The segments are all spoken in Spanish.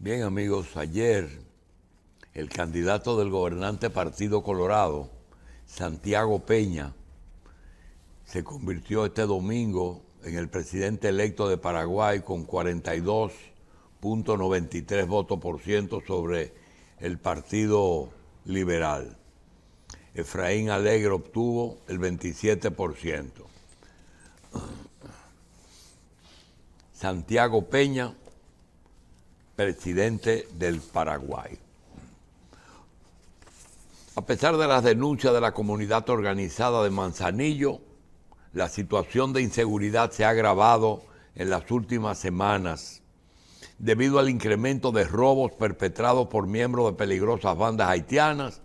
Bien amigos, ayer el candidato del gobernante Partido Colorado, Santiago Peña, se convirtió este domingo en el presidente electo de Paraguay con 42.93 votos por ciento sobre el Partido Liberal. Efraín Alegre obtuvo el 27%. Santiago Peña presidente del Paraguay. A pesar de las denuncias de la comunidad organizada de Manzanillo, la situación de inseguridad se ha agravado en las últimas semanas debido al incremento de robos perpetrados por miembros de peligrosas bandas haitianas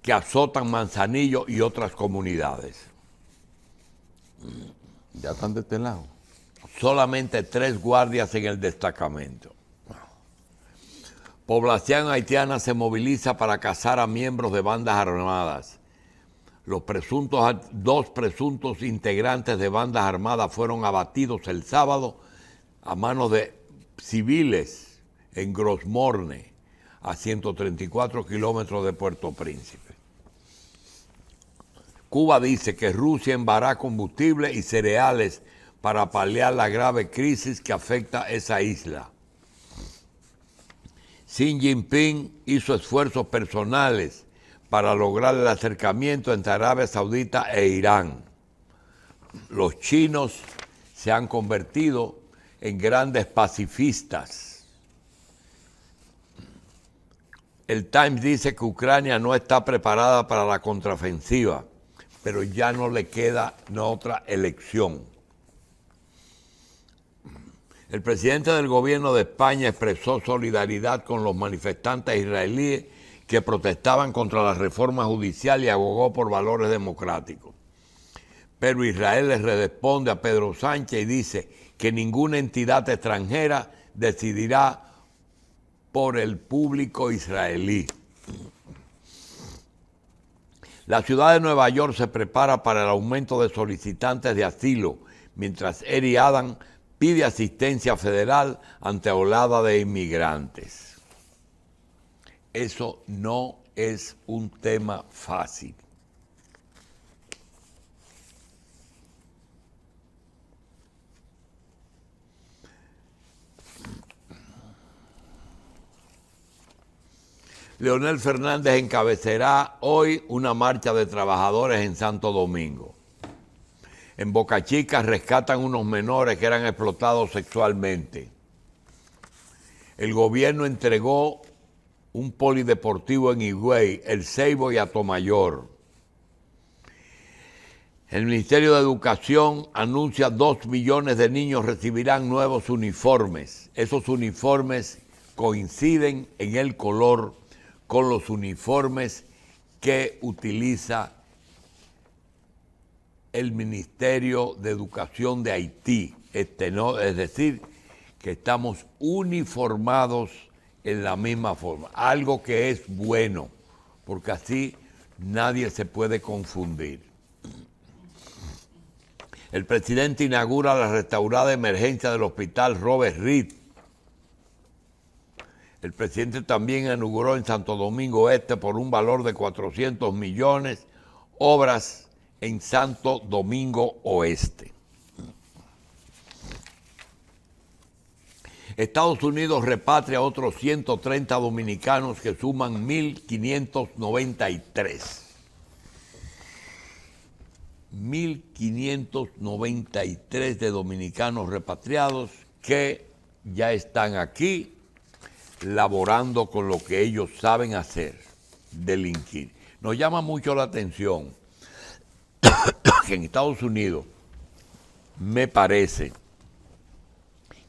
que azotan Manzanillo y otras comunidades. Ya están este lado. Solamente tres guardias en el destacamento. Población haitiana se moviliza para cazar a miembros de bandas armadas. Los presuntos, dos presuntos integrantes de bandas armadas fueron abatidos el sábado a manos de civiles en Grosmorne, a 134 kilómetros de Puerto Príncipe. Cuba dice que Rusia envará combustible y cereales para paliar la grave crisis que afecta esa isla. Xi Jinping hizo esfuerzos personales para lograr el acercamiento entre Arabia Saudita e Irán. Los chinos se han convertido en grandes pacifistas. El Times dice que Ucrania no está preparada para la contraofensiva, pero ya no le queda otra elección. El presidente del gobierno de España expresó solidaridad con los manifestantes israelíes que protestaban contra la reforma judicial y abogó por valores democráticos. Pero Israel les responde a Pedro Sánchez y dice que ninguna entidad extranjera decidirá por el público israelí. La ciudad de Nueva York se prepara para el aumento de solicitantes de asilo, mientras Eri Adam pide asistencia federal ante olada de inmigrantes. Eso no es un tema fácil. Leonel Fernández encabecerá hoy una marcha de trabajadores en Santo Domingo en Boca Chica rescatan unos menores que eran explotados sexualmente. El gobierno entregó un polideportivo en Higüey, El Ceibo y Atomayor. El Ministerio de Educación anuncia dos millones de niños recibirán nuevos uniformes. Esos uniformes coinciden en el color con los uniformes que utiliza el Ministerio de Educación de Haití. Este, ¿no? Es decir, que estamos uniformados en la misma forma, algo que es bueno, porque así nadie se puede confundir. El presidente inaugura la restaurada emergencia del hospital Robert Reed. El presidente también inauguró en Santo Domingo Este por un valor de 400 millones obras en Santo Domingo Oeste. Estados Unidos repatria a otros 130 dominicanos que suman 1.593. 1.593 de dominicanos repatriados que ya están aquí laborando con lo que ellos saben hacer, delinquir. Nos llama mucho la atención que en Estados Unidos me parece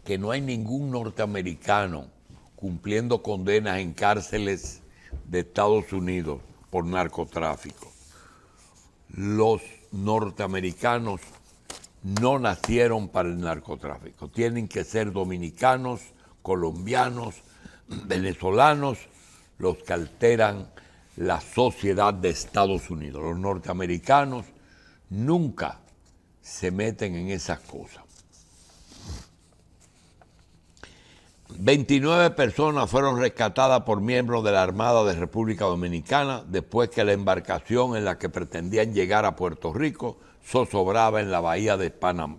que no hay ningún norteamericano cumpliendo condenas en cárceles de Estados Unidos por narcotráfico. Los norteamericanos no nacieron para el narcotráfico, tienen que ser dominicanos, colombianos, venezolanos, los que alteran la sociedad de Estados Unidos. Los norteamericanos nunca se meten en esas cosas. 29 personas fueron rescatadas por miembros de la Armada de República Dominicana después que la embarcación en la que pretendían llegar a Puerto Rico zozobraba en la bahía de, Panam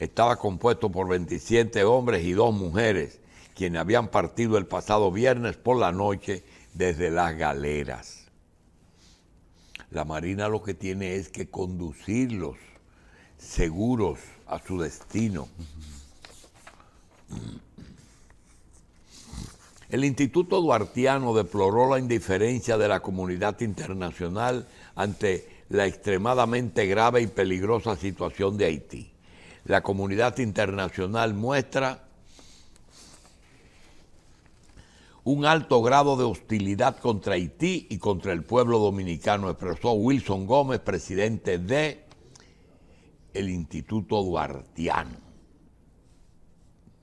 Estaba compuesto por 27 hombres y dos mujeres, quienes habían partido el pasado viernes por la noche desde las galeras. La Marina lo que tiene es que conducirlos seguros a su destino. El Instituto Duartiano deploró la indiferencia de la comunidad internacional ante la extremadamente grave y peligrosa situación de Haití. La comunidad internacional muestra un alto grado de hostilidad contra Haití y contra el pueblo dominicano, expresó Wilson Gómez, presidente de el Instituto Duartiano.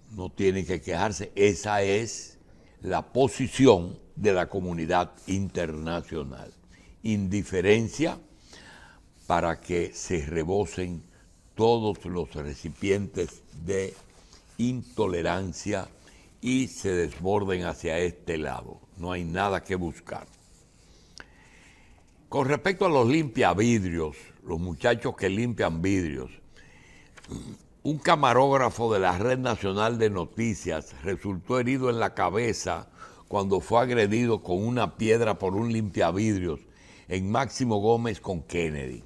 No tiene que quejarse, esa es la posición de la comunidad internacional. Indiferencia para que se rebosen todos los recipientes de intolerancia y se desborden hacia este lado. No hay nada que buscar. Con respecto a los limpiavidrios, los muchachos que limpian vidrios, un camarógrafo de la Red Nacional de Noticias resultó herido en la cabeza cuando fue agredido con una piedra por un limpiavidrios en Máximo Gómez con Kennedy.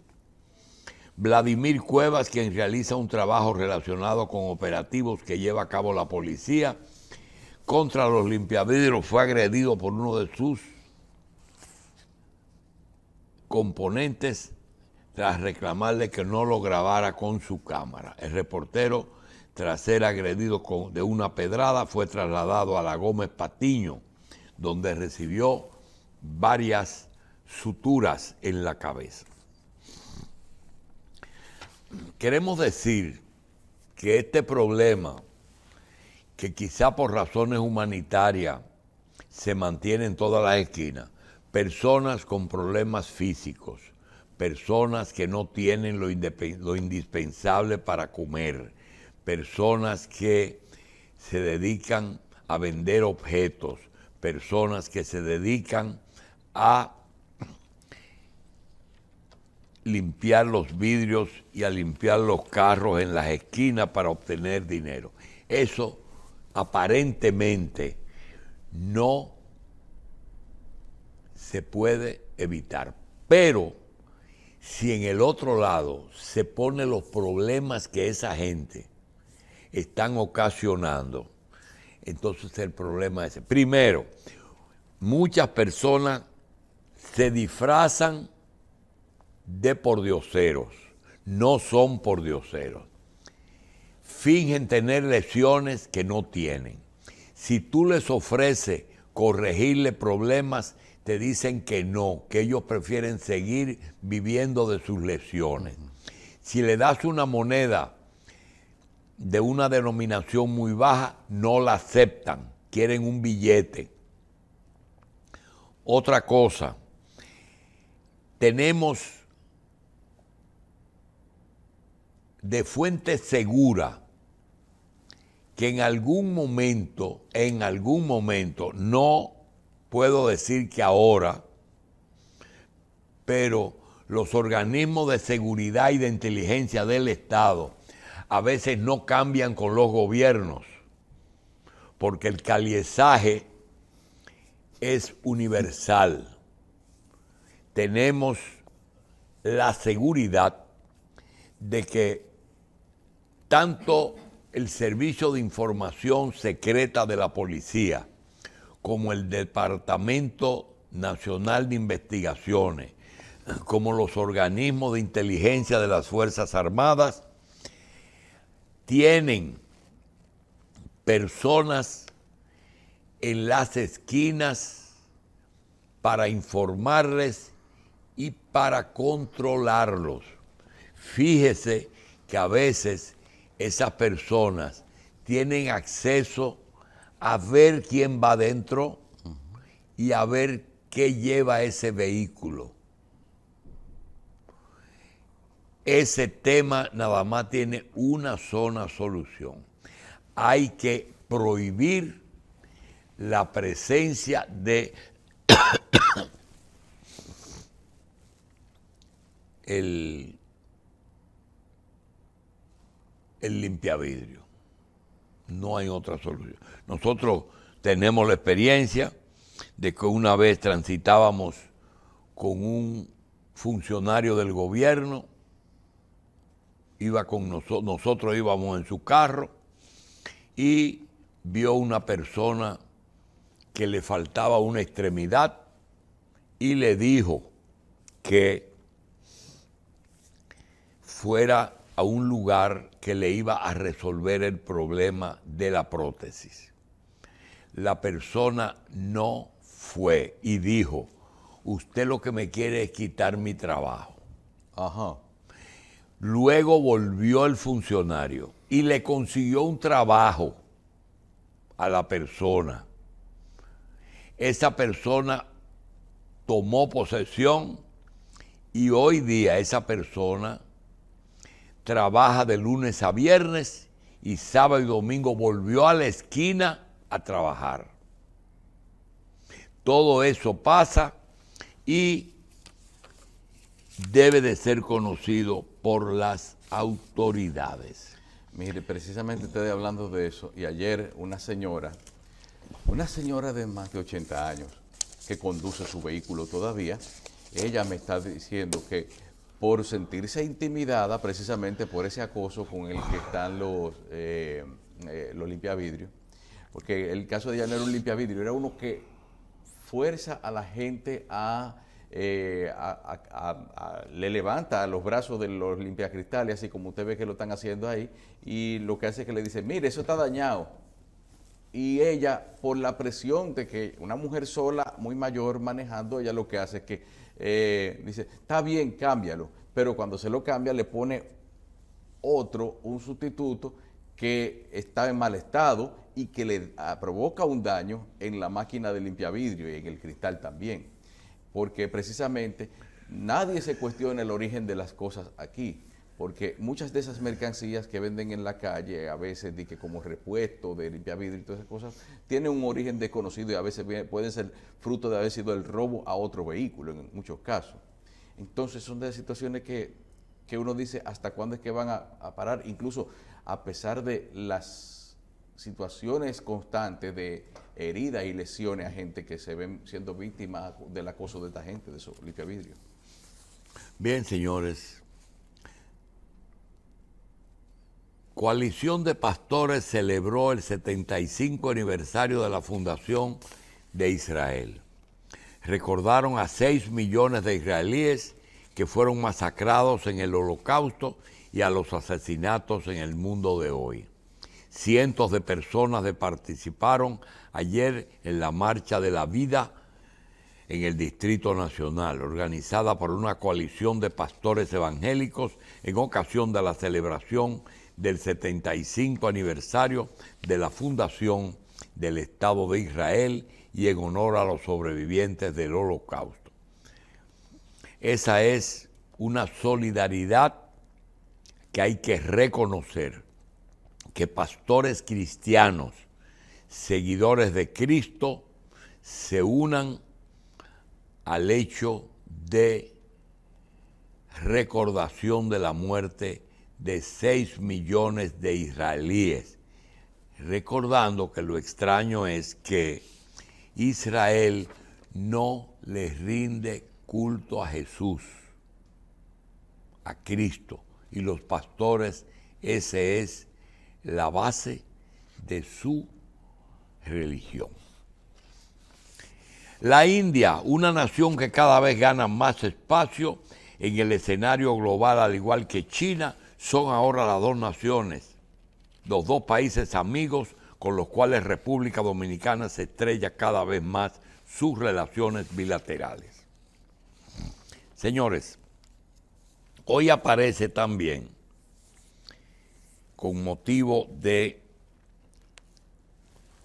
Vladimir Cuevas, quien realiza un trabajo relacionado con operativos que lleva a cabo la policía, contra los limpiavidrios fue agredido por uno de sus componentes tras reclamarle que no lo grabara con su cámara. El reportero, tras ser agredido de una pedrada, fue trasladado a la Gómez Patiño, donde recibió varias suturas en la cabeza. Queremos decir que este problema que quizá por razones humanitarias se mantienen en todas las esquinas. Personas con problemas físicos, personas que no tienen lo, lo indispensable para comer, personas que se dedican a vender objetos, personas que se dedican a limpiar los vidrios y a limpiar los carros en las esquinas para obtener dinero. Eso aparentemente no se puede evitar. Pero si en el otro lado se pone los problemas que esa gente están ocasionando, entonces el problema es, primero, muchas personas se disfrazan de pordioseros, no son pordioseros fingen tener lesiones que no tienen. Si tú les ofreces corregirle problemas, te dicen que no, que ellos prefieren seguir viviendo de sus lesiones. Si le das una moneda de una denominación muy baja, no la aceptan, quieren un billete. Otra cosa, tenemos de fuente segura que en algún momento, en algún momento, no puedo decir que ahora, pero los organismos de seguridad y de inteligencia del Estado a veces no cambian con los gobiernos, porque el caliesaje es universal. Tenemos la seguridad de que tanto el Servicio de Información Secreta de la Policía, como el Departamento Nacional de Investigaciones, como los organismos de inteligencia de las Fuerzas Armadas, tienen personas en las esquinas para informarles y para controlarlos. Fíjese que a veces esas personas tienen acceso a ver quién va adentro y a ver qué lleva ese vehículo. Ese tema nada más tiene una sola solución. Hay que prohibir la presencia de el el limpiavidrio. No hay otra solución. Nosotros tenemos la experiencia de que una vez transitábamos con un funcionario del gobierno, iba con nosotros, nosotros íbamos en su carro y vio una persona que le faltaba una extremidad y le dijo que fuera un lugar que le iba a resolver el problema de la prótesis. La persona no fue y dijo, usted lo que me quiere es quitar mi trabajo. Luego volvió el funcionario y le consiguió un trabajo a la persona. Esa persona tomó posesión y hoy día esa persona trabaja de lunes a viernes y sábado y domingo volvió a la esquina a trabajar. Todo eso pasa y debe de ser conocido por las autoridades. Mire, precisamente estoy hablando de eso y ayer una señora, una señora de más de 80 años que conduce su vehículo todavía, ella me está diciendo que por sentirse intimidada precisamente por ese acoso con el que están los, eh, eh, los limpiavidrios. Porque el caso de ella no era un limpiavidrio, era uno que fuerza a la gente a, eh, a, a, levanta los brazos de los limpiacristales, así como usted ve que lo están haciendo ahí, y lo que hace es que le dice, mire, eso está dañado. Y ella, por la presión de que una mujer sola, muy mayor, manejando, ella lo que hace es que eh, dice, está bien, cámbialo, pero cuando se lo cambia le pone otro, un sustituto que está en mal estado y que le ah, provoca un daño en la máquina de vidrio y en el cristal también. Porque precisamente nadie se cuestiona el origen de las cosas aquí porque muchas de esas mercancías que venden en la calle, a veces di que como repuesto de limpia vidrio y todas esas cosas, tienen un origen desconocido y a veces pueden ser fruto de haber sido el robo a otro vehículo en muchos casos. Entonces son de situaciones que, uno dice hasta cuándo es que van a, parar, incluso a pesar de las situaciones constantes de heridas y lesiones a gente que se ven siendo víctimas del acoso de esta gente, de esos vidrio. Bien, señores, Coalición de Pastores celebró el 75 aniversario de la fundación de Israel. Recordaron a 6 millones de israelíes que fueron masacrados en el holocausto y a los asesinatos en el mundo de hoy. Cientos de personas participaron ayer en la Marcha de la Vida en el Distrito Nacional, organizada por una coalición de pastores evangélicos en ocasión de la celebración del 75 aniversario de la fundación del Estado de Israel y en honor a los sobrevivientes del holocausto. Esa es una solidaridad que hay que reconocer, que pastores cristianos, seguidores de Cristo, se unan al hecho de recordación de la muerte de 6 millones de israelíes. Recordando que lo extraño es que Israel no le rinde culto a Jesús, a Cristo, y los pastores, esa es la base de su religión. La India, una nación que cada vez gana más espacio en el escenario global, al igual que China, son ahora las dos naciones, los dos países amigos con los cuales República Dominicana se estrella cada vez más sus relaciones bilaterales. Señores, hoy aparece también, con motivo de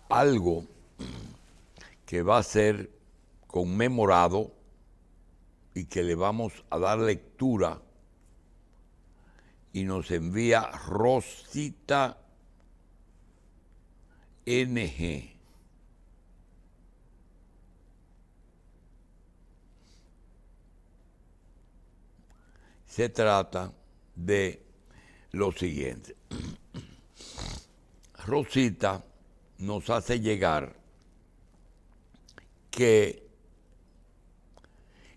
algo que va a ser conmemorado y que le vamos a dar lectura y nos envía Rosita NG. Se trata de lo siguiente. Rosita nos hace llegar que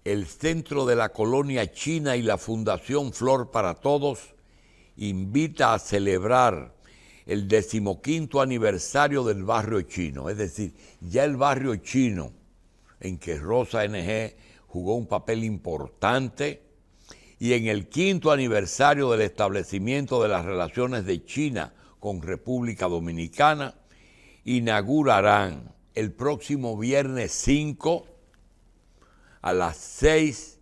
el centro de la colonia china y la Fundación Flor para Todos invita a celebrar el decimoquinto aniversario del barrio chino, es decir, ya el barrio chino en que Rosa NG jugó un papel importante y en el quinto aniversario del establecimiento de las relaciones de China con República Dominicana, inaugurarán el próximo viernes 5 a las 6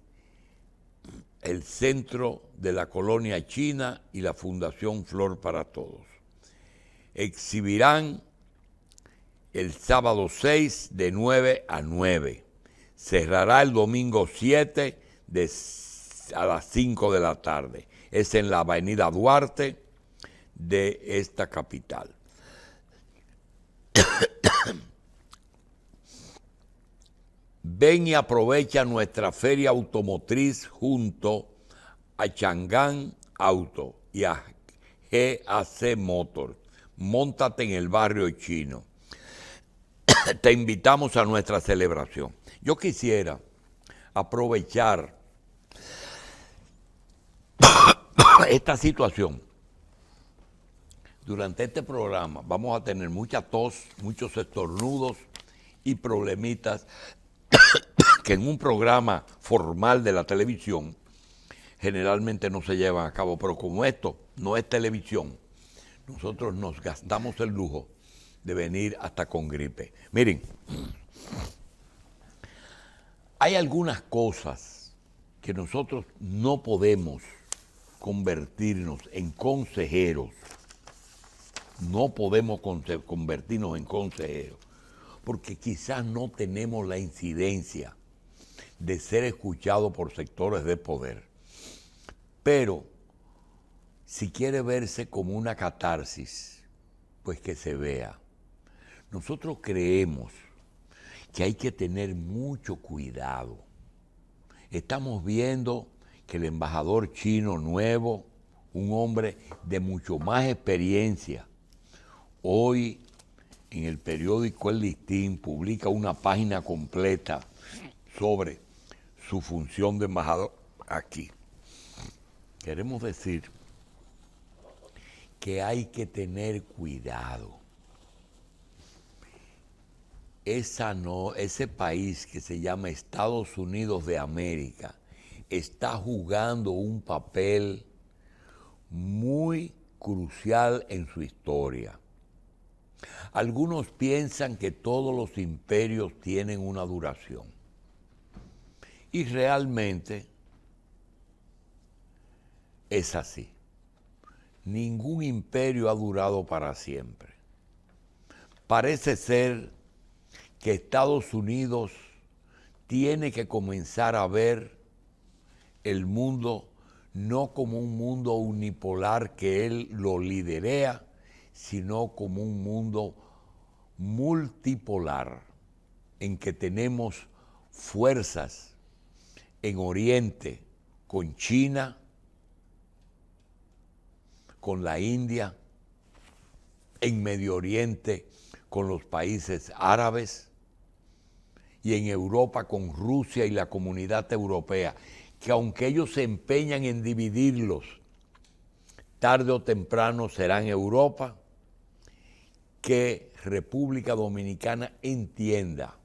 el Centro de la Colonia China y la Fundación Flor para Todos. Exhibirán el sábado 6 de 9 a 9. Cerrará el domingo 7 de, a las 5 de la tarde. Es en la Avenida Duarte de esta capital. Ven y aprovecha nuestra feria automotriz junto a Changán Auto y a GAC Motor. Móntate en el barrio chino. Te invitamos a nuestra celebración. Yo quisiera aprovechar esta situación. Durante este programa vamos a tener mucha tos, muchos estornudos y problemitas que en un programa formal de la televisión generalmente no se llevan a cabo, pero como esto no es televisión, nosotros nos gastamos el lujo de venir hasta con gripe. Miren, hay algunas cosas que nosotros no podemos convertirnos en consejeros. No podemos convertirnos en consejeros porque quizás no tenemos la incidencia de ser escuchado por sectores de poder. Pero si quiere verse como una catarsis, pues que se vea. Nosotros creemos que hay que tener mucho cuidado. Estamos viendo que el embajador chino nuevo, un hombre de mucho más experiencia, hoy en el periódico El Listín publica una página completa sobre su función de embajador aquí. Queremos decir que hay que tener cuidado. no, ese país que se llama Estados Unidos de América está jugando un papel muy crucial en su historia. Algunos piensan que todos los imperios tienen una duración. Y realmente es así. Ningún imperio ha durado para siempre. Parece ser que Estados Unidos tiene que comenzar a ver el mundo no como un mundo unipolar que él lo liderea, sino como un mundo multipolar en que tenemos fuerzas en Oriente con China, con la India, en Medio Oriente con los países árabes y en Europa con Rusia y la comunidad europea, que aunque ellos se empeñan en dividirlos, tarde o temprano serán Europa que República Dominicana entienda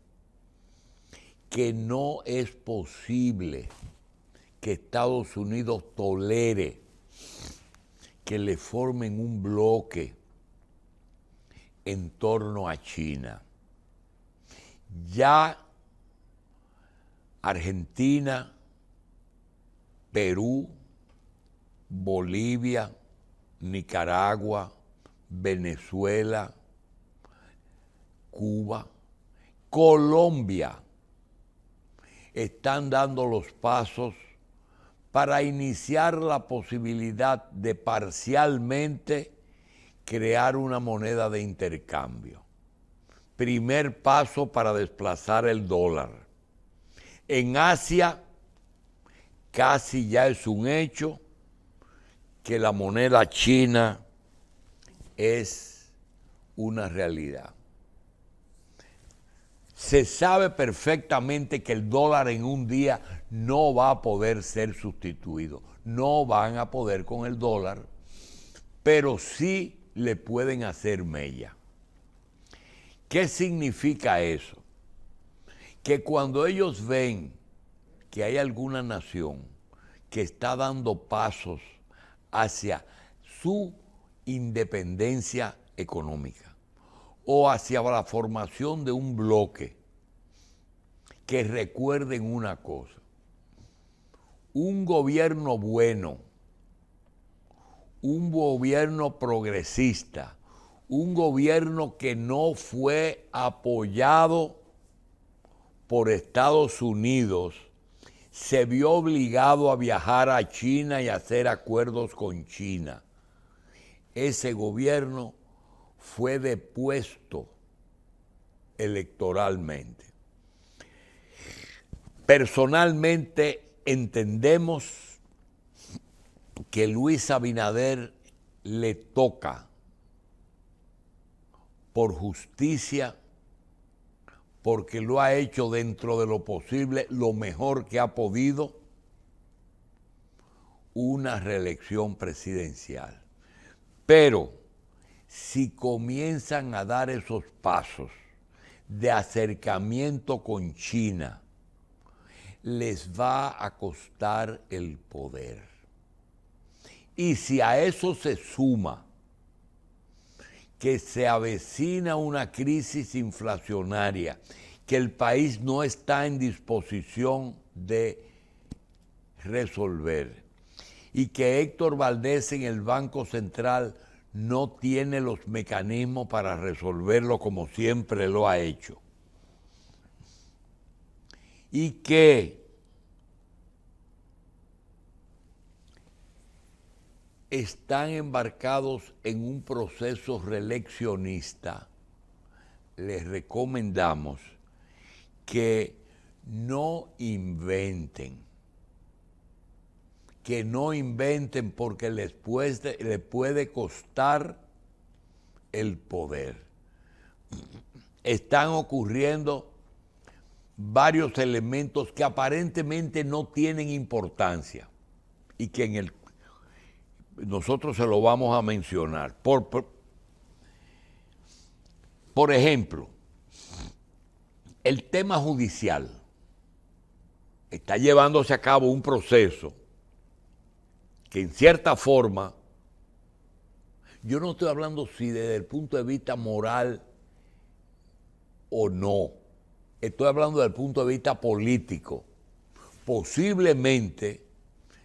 que no es posible que Estados Unidos tolere que le formen un bloque en torno a China. Ya Argentina, Perú, Bolivia, Nicaragua, Venezuela, Cuba, Colombia, están dando los pasos para iniciar la posibilidad de parcialmente crear una moneda de intercambio. Primer paso para desplazar el dólar. En Asia casi ya es un hecho que la moneda china es una realidad se sabe perfectamente que el dólar en un día no va a poder ser sustituido. No van a poder con el dólar, pero sí le pueden hacer mella. ¿Qué significa eso? Que cuando ellos ven que hay alguna nación que está dando pasos hacia su independencia económica, o hacia la formación de un bloque que recuerden una cosa. Un gobierno bueno, un gobierno progresista, un gobierno que no fue apoyado por Estados Unidos, se vio obligado a viajar a China y hacer acuerdos con China. Ese gobierno fue depuesto electoralmente. Personalmente entendemos que Luis Abinader le toca por justicia, porque lo ha hecho dentro de lo posible, lo mejor que ha podido, una reelección presidencial. Pero si comienzan a dar esos pasos de acercamiento con China, les va a costar el poder. Y si a eso se suma que se avecina una crisis inflacionaria, que el país no está en disposición de resolver, y que Héctor Valdés en el Banco Central no tiene los mecanismos para resolverlo como siempre lo ha hecho. Y que están embarcados en un proceso reeleccionista, les recomendamos que no inventen que no inventen porque les puede, les puede costar el poder. Están ocurriendo varios elementos que aparentemente no tienen importancia y que nosotros se lo vamos a mencionar. por, por, ejemplo, el tema judicial. Está llevándose a cabo un proceso que en cierta forma, yo no estoy hablando si desde el punto de vista moral o no, estoy hablando desde el punto de vista político. Posiblemente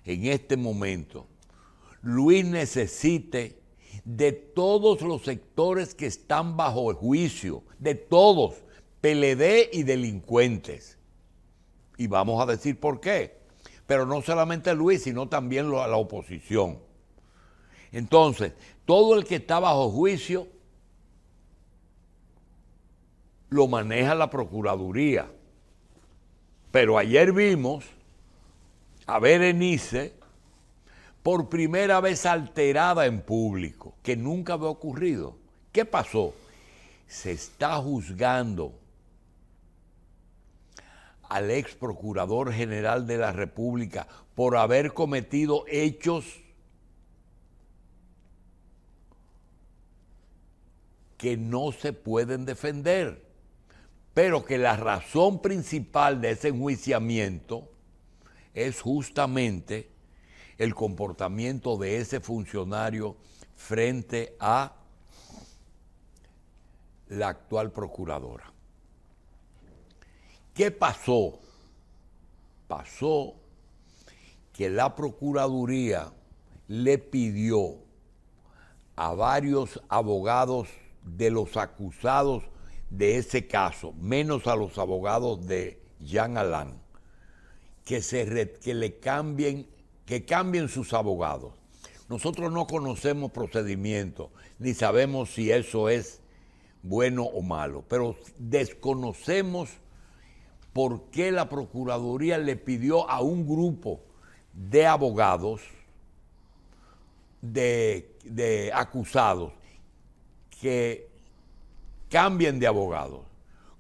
en este momento Luis necesite de todos los sectores que están bajo el juicio, de todos, PLD y delincuentes. Y vamos a decir por qué pero no solamente Luis, sino también a la oposición. Entonces, todo el que está bajo juicio lo maneja la Procuraduría. Pero ayer vimos a Berenice por primera vez alterada en público, que nunca había ocurrido. ¿Qué pasó? Se está juzgando al ex procurador general de la República por haber cometido hechos que no se pueden defender, pero que la razón principal de ese enjuiciamiento es justamente el comportamiento de ese funcionario frente a la actual procuradora. ¿Qué pasó? Pasó que la Procuraduría le pidió a varios abogados de los acusados de ese caso, menos a los abogados de Jean Alain, que, se que le cambien, que cambien sus abogados. Nosotros no conocemos procedimiento, ni sabemos si eso es bueno o malo, pero desconocemos por qué la Procuraduría le pidió a un grupo de abogados, de, acusados, que cambien de abogados.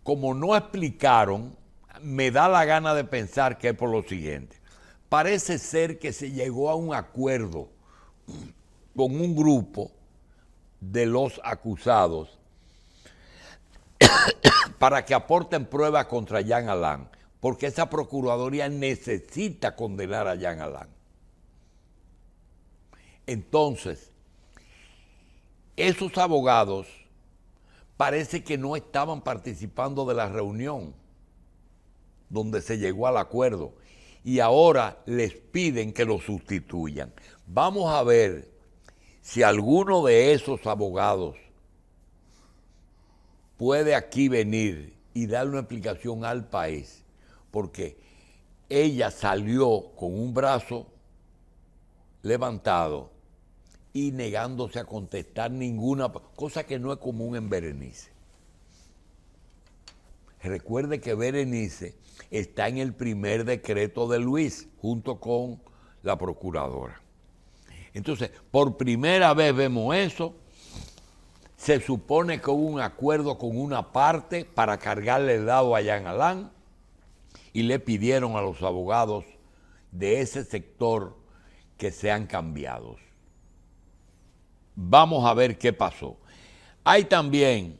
Como no explicaron, me da la gana de pensar que es por lo siguiente. Parece ser que se llegó a un acuerdo con un grupo de los acusados para que aporten pruebas contra Jean Alain, porque esa Procuraduría necesita condenar a Jean Alain. Entonces, esos abogados parece que no estaban participando de la reunión donde se llegó al acuerdo y ahora les piden que lo sustituyan. Vamos a ver si alguno de esos abogados puede aquí venir y dar una explicación al país, porque ella salió con un brazo levantado y negándose a contestar ninguna, cosa que no es común en Berenice. Recuerde que Berenice está en el primer decreto de Luis, junto con la procuradora. Entonces, por primera vez vemos eso se supone que hubo un acuerdo con una parte para cargarle el dado a Jean Alán y le pidieron a los abogados de ese sector que sean cambiados. Vamos a ver qué pasó. Hay también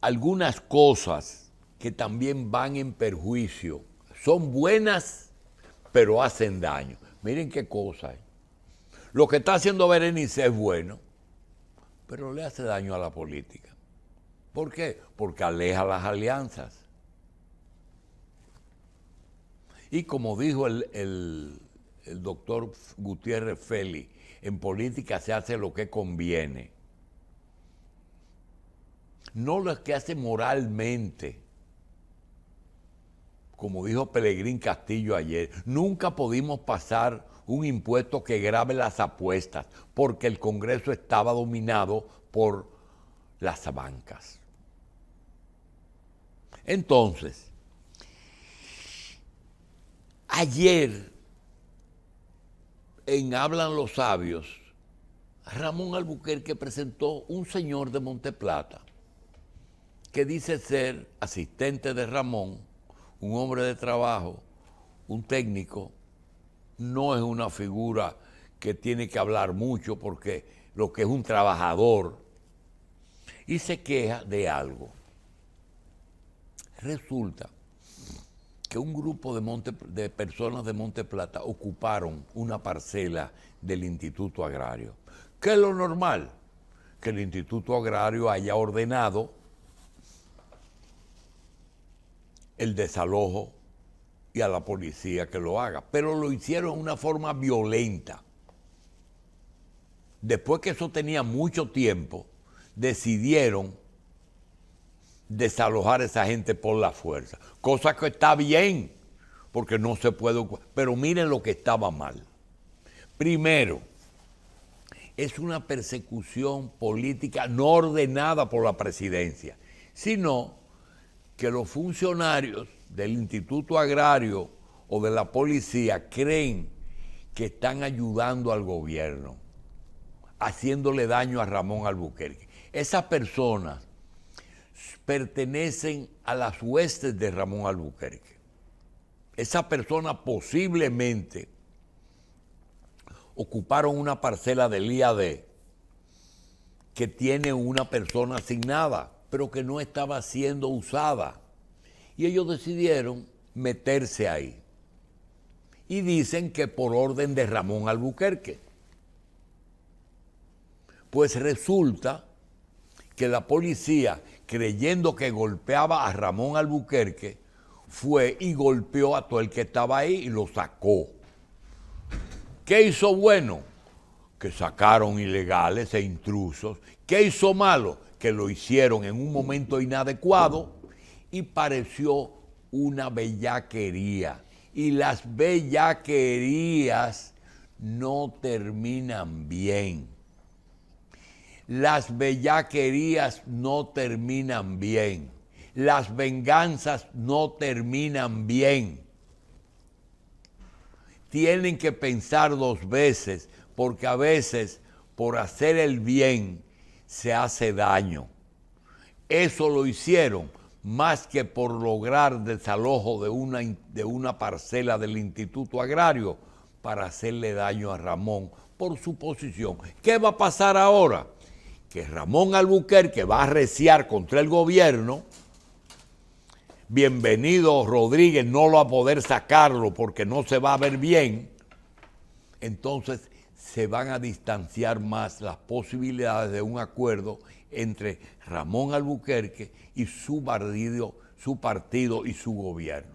algunas cosas que también van en perjuicio. Son buenas, pero hacen daño. Miren qué cosa. Lo que está haciendo Berenice es bueno pero le hace daño a la política. ¿Por qué? Porque aleja las alianzas. Y como dijo el, doctor Gutiérrez Félix, en política se hace lo que conviene, no lo que hace moralmente. Como dijo Pelegrín Castillo ayer, nunca pudimos pasar un impuesto que grabe las apuestas, porque el Congreso estaba dominado por las bancas. Entonces, ayer en Hablan los Sabios, Ramón Albuquerque presentó un señor de Monteplata que dice ser asistente de Ramón, un hombre de trabajo, un técnico, no es una figura que tiene que hablar mucho porque lo que es un trabajador y se queja de algo. Resulta que un grupo de, de personas de Monte Plata ocuparon una parcela del Instituto Agrario. ¿Qué es lo normal? Que el Instituto Agrario haya ordenado el desalojo y a la policía que lo haga. Pero lo hicieron de una forma violenta. Después que eso tenía mucho tiempo, decidieron desalojar a esa gente por la fuerza. Cosa que está bien, porque no se puede... Pero miren lo que estaba mal. Primero, es una persecución política no ordenada por la presidencia, sino que los funcionarios del Instituto Agrario o de la policía creen que están ayudando al gobierno, haciéndole daño a Ramón Albuquerque. Esas personas pertenecen a las huestes de Ramón Albuquerque. Esas personas posiblemente ocuparon una parcela del IAD que tiene una persona asignada, pero que no estaba siendo usada. Y ellos decidieron meterse ahí. Y dicen que por orden de Ramón Albuquerque. Pues resulta que la policía, creyendo que golpeaba a Ramón Albuquerque, fue y golpeó a todo el que estaba ahí y lo sacó. ¿Qué hizo bueno? Que sacaron ilegales e intrusos. ¿Qué hizo malo? Que lo hicieron en un momento inadecuado y pareció una bellaquería. Y las bellaquerías no terminan bien. Las bellaquerías no terminan bien. Las venganzas no terminan bien. Tienen que pensar dos veces, porque a veces por hacer el bien se hace daño. Eso lo hicieron más que por lograr desalojo de una, de una parcela del Instituto Agrario para hacerle daño a Ramón por su posición. ¿Qué va a pasar ahora? Que Ramón Albuquerque va a reciar contra el gobierno. Bienvenido Rodríguez no lo va a poder sacarlo porque no se va a ver bien. Entonces se van a distanciar más las posibilidades de un acuerdo entre Ramón Albuquerque y su partido, su partido y su gobierno.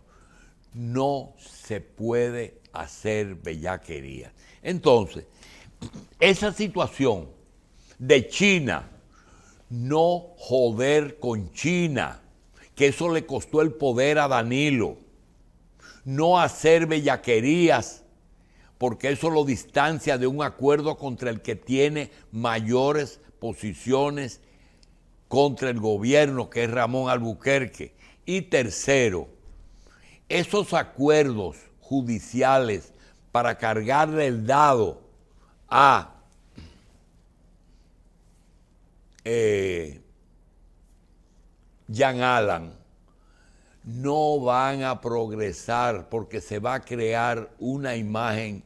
No se puede hacer bellaquería. Entonces, esa situación de China, no joder con China, que eso le costó el poder a Danilo, no hacer bellaquerías, porque eso lo distancia de un acuerdo contra el que tiene mayores posiciones contra el gobierno, que es Ramón Albuquerque. Y tercero, esos acuerdos judiciales para cargarle el dado a eh, Jan Alan no van a progresar porque se va a crear una imagen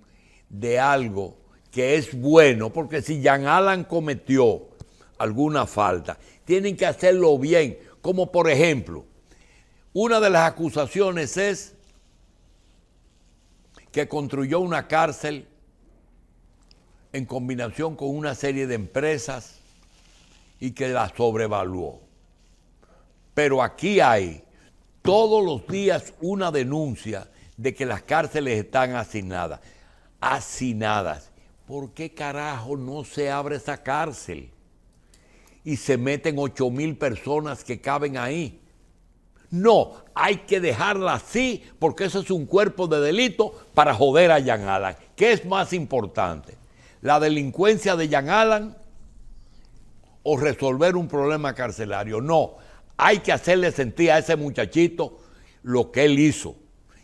de algo que es bueno, porque si Jan Alan cometió alguna falta, tienen que hacerlo bien. Como por ejemplo, una de las acusaciones es que construyó una cárcel en combinación con una serie de empresas y que la sobrevaluó. Pero aquí hay todos los días una denuncia de que las cárceles están asignadas, asignadas. ¿Por qué carajo no se abre esa cárcel? y se meten 8 mil personas que caben ahí. No, hay que dejarla así porque eso es un cuerpo de delito para joder a Jan Alan. ¿Qué es más importante? ¿La delincuencia de Jan Alan o resolver un problema carcelario? No, hay que hacerle sentir a ese muchachito lo que él hizo.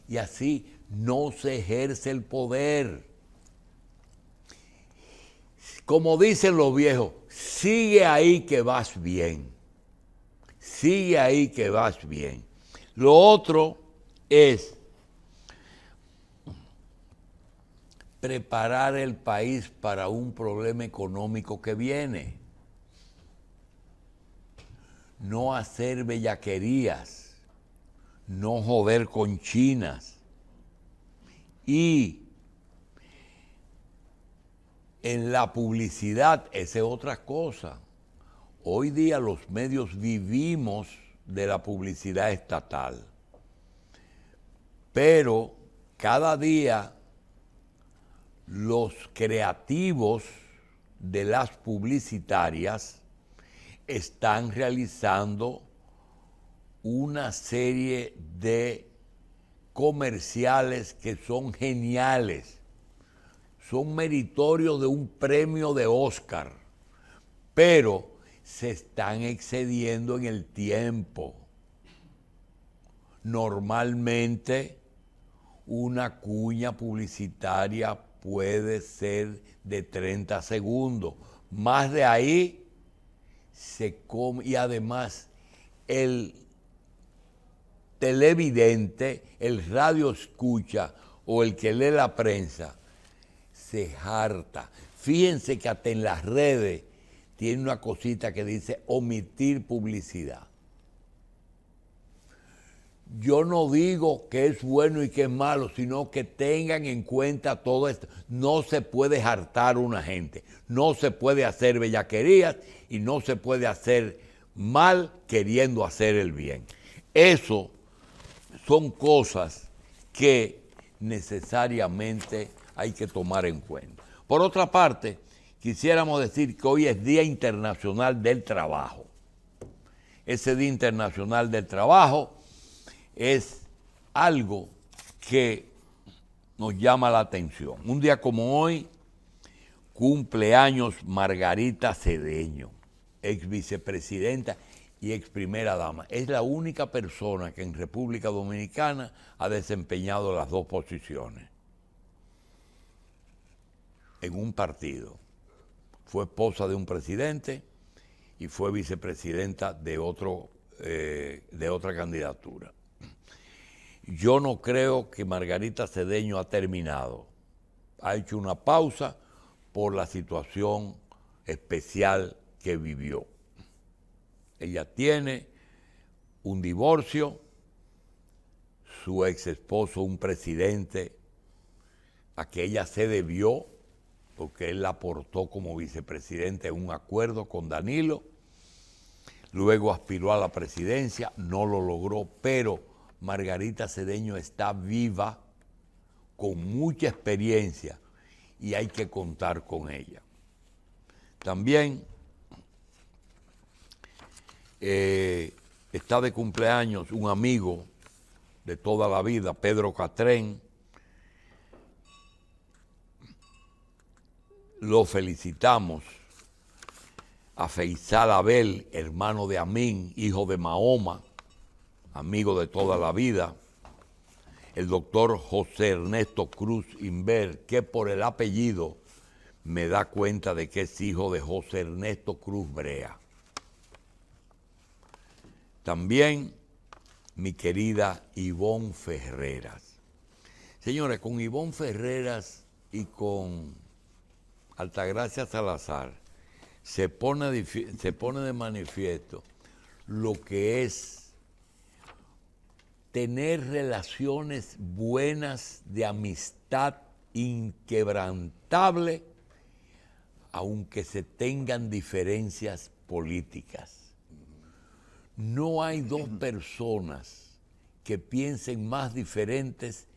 Y así no se ejerce el poder. Como dicen los viejos, sigue ahí que vas bien. Sigue ahí que vas bien. Lo otro es preparar el país para un problema económico que viene. No hacer bellaquerías, no joder con chinas y en la publicidad, esa es otra cosa. Hoy día los medios vivimos de la publicidad estatal. Pero cada día los creativos de las publicitarias están realizando una serie de comerciales que son geniales son meritorios de un premio de Oscar, pero se están excediendo en el tiempo. Normalmente una cuña publicitaria puede ser de 30 segundos. Más de ahí se come y además el televidente, el radio escucha o el que lee la prensa de harta. Fíjense que hasta en las redes tiene una cosita que dice omitir publicidad. Yo no digo que es bueno y que es malo, sino que tengan en cuenta todo esto. No se puede hartar una gente, no se puede hacer bellaquerías y no se puede hacer mal queriendo hacer el bien. Eso son cosas que necesariamente hay que tomar en cuenta. Por otra parte, quisiéramos decir que hoy es Día Internacional del Trabajo. Ese Día Internacional del Trabajo es algo que nos llama la atención. Un día como hoy, cumple años Margarita Cedeño, ex vicepresidenta y ex primera dama. Es la única persona que en República Dominicana ha desempeñado las dos posiciones en un partido. Fue esposa de un presidente y fue vicepresidenta de, otro, eh, de otra candidatura. Yo no creo que Margarita Cedeño ha terminado. Ha hecho una pausa por la situación especial que vivió. Ella tiene un divorcio, su ex esposo un presidente a que ella se debió porque él aportó como vicepresidente un acuerdo con Danilo, luego aspiró a la presidencia, no lo logró, pero Margarita Cedeño está viva, con mucha experiencia, y hay que contar con ella. También eh, está de cumpleaños un amigo de toda la vida, Pedro Catrén, lo felicitamos. A Feisal Abel, hermano de Amín, hijo de Mahoma, amigo de toda la vida. El doctor José Ernesto Cruz Inver, que por el apellido me da cuenta de que es hijo de José Ernesto Cruz Brea. También mi querida Ivonne Ferreras. Señores, con Ivonne Ferreras y con Altagracia Salazar, se pone, se pone de manifiesto lo que es tener relaciones buenas de amistad inquebrantable, aunque se tengan diferencias políticas. No hay dos personas que piensen más diferentes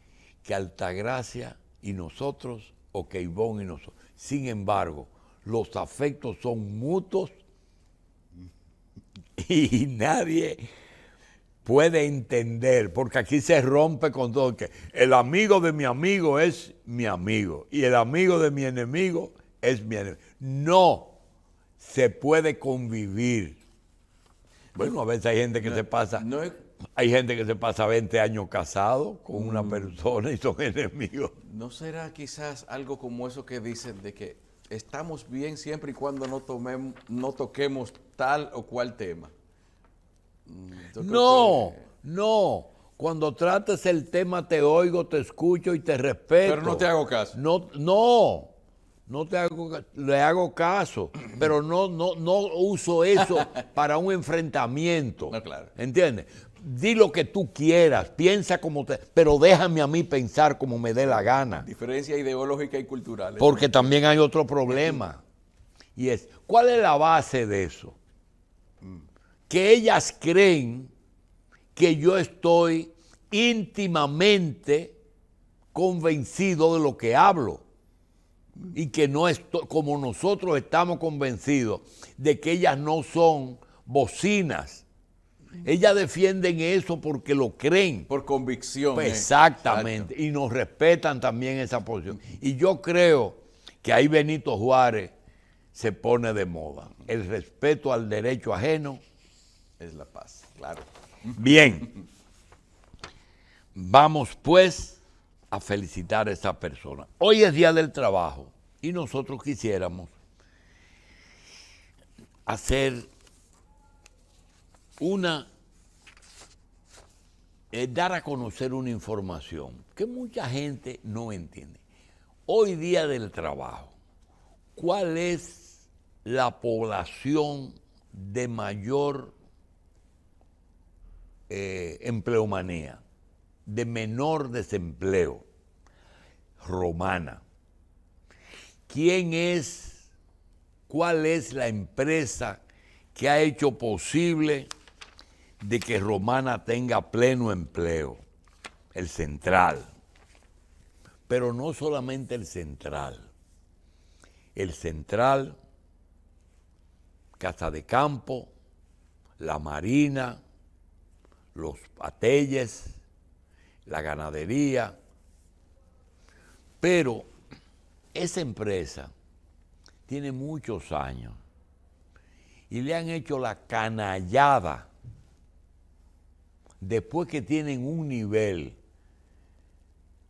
que Altagracia y nosotros o que Ivón y nosotros. Sin embargo, los afectos son mutuos y nadie puede entender, porque aquí se rompe con todo, que el amigo de mi amigo es mi amigo y el amigo de mi enemigo es mi enemigo. No se puede convivir. Bueno, a veces hay gente que se pasa. Hay gente que se pasa 20 años casado con una mm. persona y son enemigos. ¿No será quizás algo como eso que dicen de que estamos bien siempre y cuando no, no toquemos tal o cual tema? Mm, no, no. Cuando trates el tema te oigo, te escucho y te respeto. Pero no te hago caso. No, no. No te hago, le hago caso, pero no, no, no uso eso para un enfrentamiento. No, claro. ¿Entiendes? di lo que tú quieras, piensa como te, pero déjame a mí pensar como me dé la gana. Diferencia ideológica y cultural. ¿eh? Porque también hay otro problema. Y es, ¿cuál es la base de eso? Que ellas creen que yo estoy íntimamente convencido de lo que hablo y que no estoy, como nosotros estamos convencidos de que ellas no son bocinas, ellas defienden eso porque lo creen. Por convicción. Pues, eh. exactamente. Y nos respetan también esa posición. Y yo creo que ahí Benito Juárez se pone de moda. El respeto al derecho ajeno es la paz, claro. Bien. Vamos pues a felicitar a esa persona. Hoy es Día del Trabajo y nosotros quisiéramos hacer una es dar a conocer una información que mucha gente no entiende. Hoy día del trabajo, ¿cuál es la población de mayor eh, empleomanía, de menor desempleo? Romana. ¿Quién es, cuál es la empresa que ha hecho posible de que Romana tenga pleno empleo, el central. Pero no solamente el central. El central, Casa de Campo, la Marina, los atelles, la ganadería. Pero esa empresa tiene muchos años y le han hecho la canallada después que tienen un nivel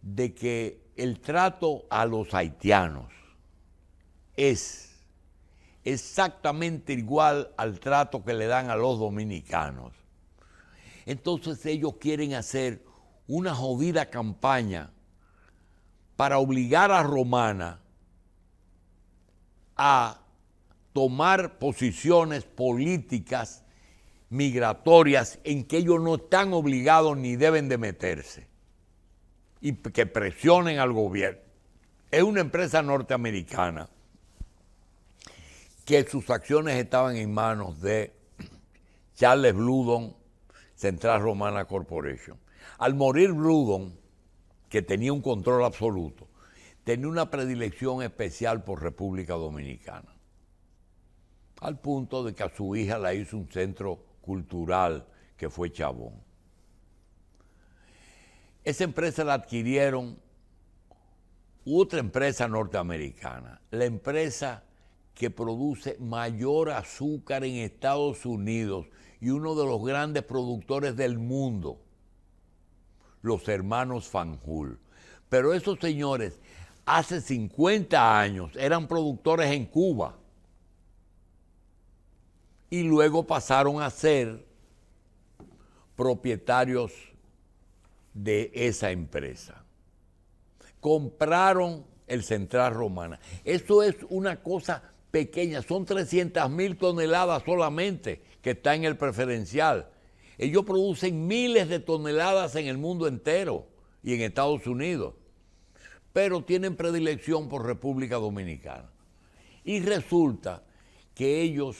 de que el trato a los haitianos es exactamente igual al trato que le dan a los dominicanos. Entonces ellos quieren hacer una jodida campaña para obligar a Romana a tomar posiciones políticas migratorias en que ellos no están obligados ni deben de meterse y que presionen al gobierno. Es una empresa norteamericana que sus acciones estaban en manos de Charles Bludon, Central Romana Corporation. Al morir Bludon, que tenía un control absoluto, tenía una predilección especial por República Dominicana, al punto de que a su hija la hizo un centro cultural que fue Chabón. Esa empresa la adquirieron otra empresa norteamericana, la empresa que produce mayor azúcar en Estados Unidos y uno de los grandes productores del mundo, los hermanos Fanjul. Pero esos señores hace 50 años eran productores en Cuba y luego pasaron a ser propietarios de esa empresa. Compraron el Central Romana. Eso es una cosa pequeña, son 300 mil toneladas solamente que está en el preferencial. Ellos producen miles de toneladas en el mundo entero y en Estados Unidos, pero tienen predilección por República Dominicana. Y resulta que ellos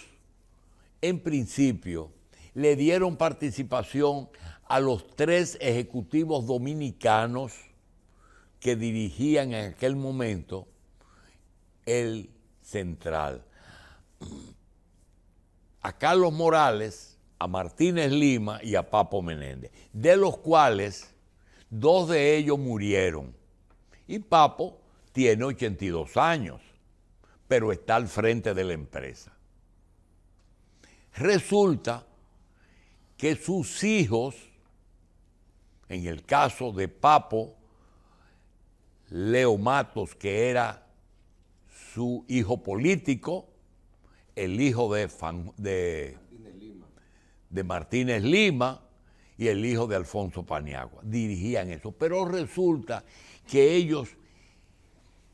en principio, le dieron participación a los tres ejecutivos dominicanos que dirigían en aquel momento el central. A Carlos Morales, a Martínez Lima y a Papo Menéndez, de los cuales dos de ellos murieron. Y Papo tiene 82 años, pero está al frente de la empresa. Resulta que sus hijos, en el caso de Papo, Leo Matos, que era su hijo político, el hijo de, de, Martínez Lima y el hijo de Alfonso Paniagua. Dirigían eso. Pero resulta que ellos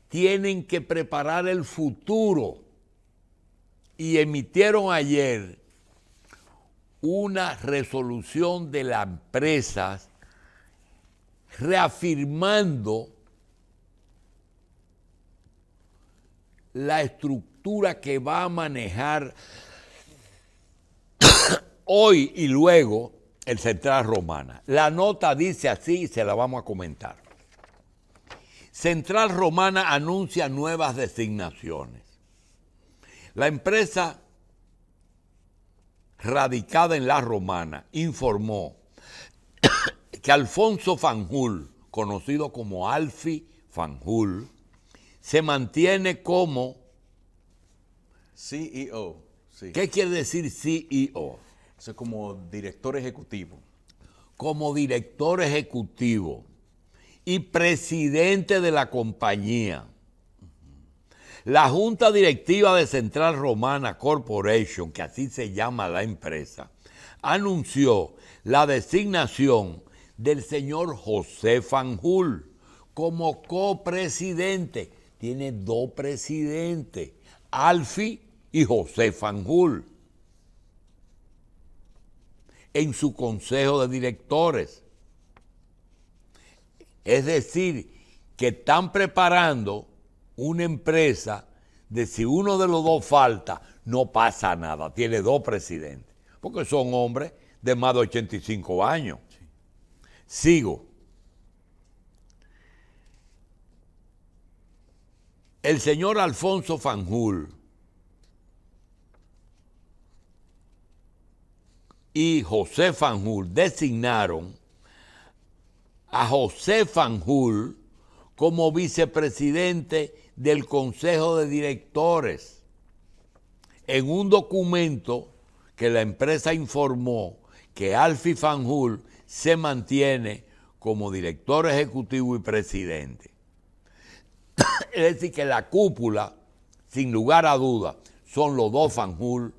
tienen que preparar el futuro y emitieron ayer una resolución de la empresa reafirmando la estructura que va a manejar hoy y luego el Central Romana. La nota dice así y se la vamos a comentar. Central Romana anuncia nuevas designaciones. La empresa radicada en La Romana, informó que Alfonso Fanjul, conocido como Alfi Fanjul, se mantiene como CEO. ¿Qué quiere decir CEO? como director ejecutivo. Como director ejecutivo y presidente de la compañía. La Junta Directiva de Central Romana Corporation, que así se llama la empresa, anunció la designación del señor José Fanjul como copresidente. Tiene dos presidentes, Alfi y José Fanjul, en su consejo de directores. Es decir, que están preparando una empresa de si uno de los dos falta, no pasa nada. Tiene dos presidentes, porque son hombres de más de 85 años. Sigo. El señor Alfonso Fanjul y José Fanjul designaron a José Fanjul como vicepresidente del Consejo de Directores. En un documento que la empresa informó que Alfie Fanjul se mantiene como director ejecutivo y presidente. es decir, que la cúpula, sin lugar a duda, son los dos Fanjul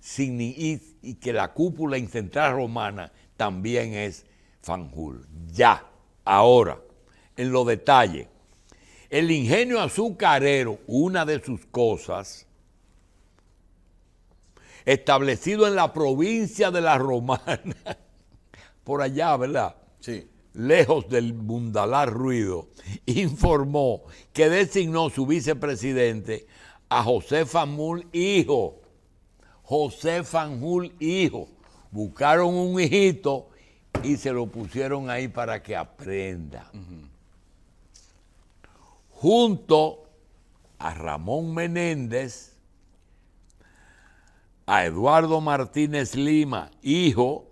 sin, y, y, que la cúpula en Central Romana también es Fanjul. Ya, ahora en los detalles. El ingenio azucarero, una de sus cosas, establecido en la provincia de la Romana, por allá, ¿verdad? Sí. Lejos del mundalar ruido, informó que designó su vicepresidente a José Famul hijo. José Fanjul hijo. Buscaron un hijito y se lo pusieron ahí para que aprenda junto a Ramón Menéndez, a Eduardo Martínez Lima, hijo,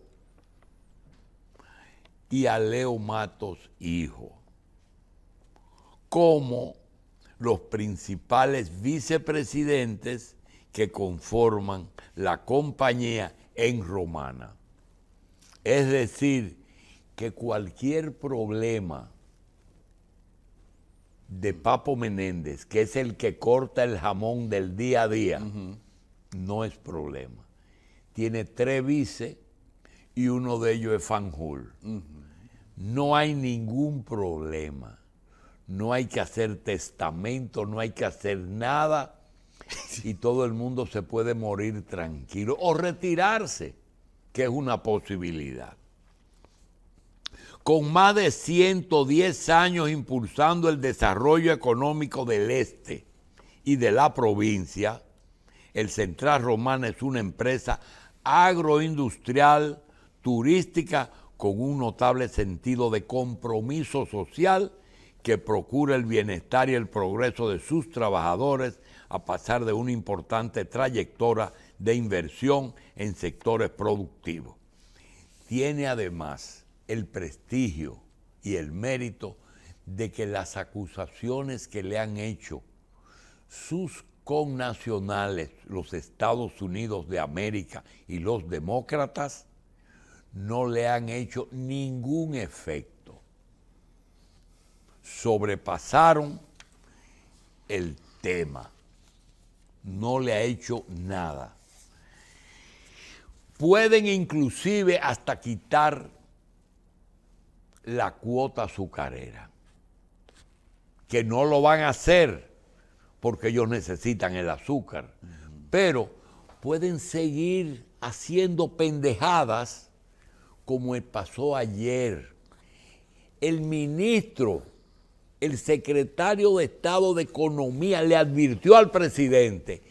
y a Leo Matos, hijo, como los principales vicepresidentes que conforman la compañía en Romana. Es decir, que cualquier problema de Papo Menéndez, que es el que corta el jamón del día a día, no es problema. Tiene tres vices y uno de ellos es Fanjul. No hay ningún problema. No hay que hacer testamento, no hay que hacer nada. y todo el mundo se puede morir tranquilo o retirarse, que es una posibilidad con más de 110 años impulsando el desarrollo económico del este y de la provincia, el Central Romana es una empresa agroindustrial, turística, con un notable sentido de compromiso social que procura el bienestar y el progreso de sus trabajadores a pasar de una importante trayectoria de inversión en sectores productivos. Tiene además el prestigio y el mérito de que las acusaciones que le han hecho sus connacionales, los Estados Unidos de América y los demócratas, no le han hecho ningún efecto. Sobrepasaron el tema. No le ha hecho nada. Pueden inclusive hasta quitar la cuota azucarera, que no lo van a hacer porque ellos necesitan el azúcar, pero pueden seguir haciendo pendejadas como pasó ayer. El ministro, el secretario de Estado de Economía le advirtió al presidente,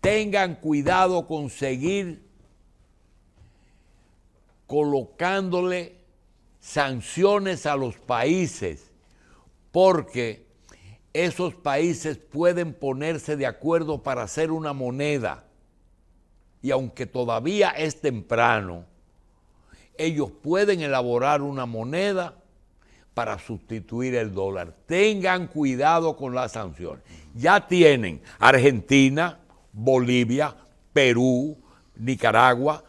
tengan cuidado con seguir colocándole sanciones a los países, porque esos países pueden ponerse de acuerdo para hacer una moneda. Y aunque todavía es temprano, ellos pueden elaborar una moneda para sustituir el dólar. Tengan cuidado con las sanciones. Ya tienen Argentina, Bolivia, Perú, Nicaragua,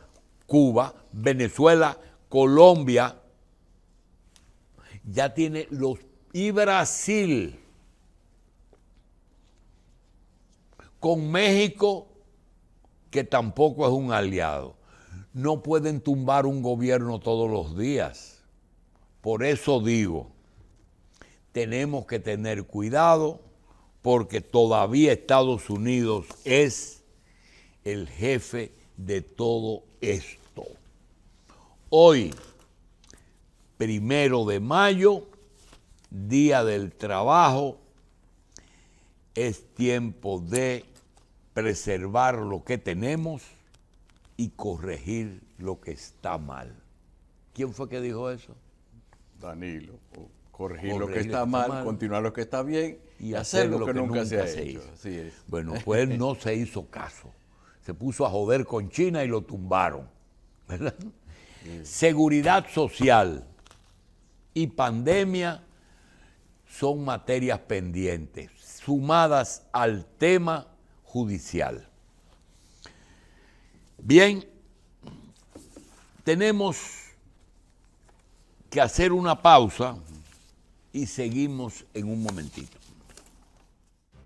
Cuba, Venezuela, Colombia, ya tiene los... Y Brasil, con México, que tampoco es un aliado. No pueden tumbar un gobierno todos los días. Por eso digo, tenemos que tener cuidado porque todavía Estados Unidos es el jefe de todo esto. Hoy primero de mayo, día del trabajo, es tiempo de preservar lo que tenemos y corregir lo que está mal. ¿Quién fue que dijo eso? Danilo. Corregir, lo que está, mal, continuar lo que está bien y hacer, lo, que, nunca, se, ha hecho. Bueno, pues no se hizo caso. Se puso a joder con China y lo tumbaron. Seguridad social y pandemia son materias pendientes, sumadas al tema judicial. Bien, tenemos que hacer una pausa y seguimos en un momentito.